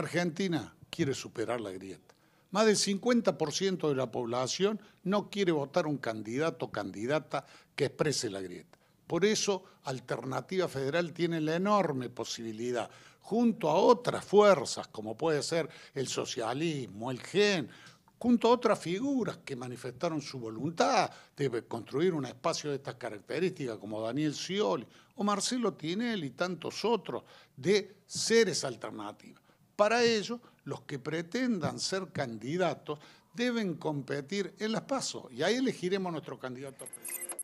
Argentina quiere superar la grieta. Más del 50% de la población no quiere votar un candidato o candidata que exprese la grieta. Por eso Alternativa Federal tiene la enorme posibilidad, junto a otras fuerzas como puede ser el socialismo, el GEN, junto a otras figuras que manifestaron su voluntad de construir un espacio de estas características, como Daniel Scioli o Marcelo Tinelli y tantos otros, de ser esa alternativa. Para ello, los que pretendan ser candidatos deben competir en las pasos y ahí elegiremos nuestro candidato a presidente.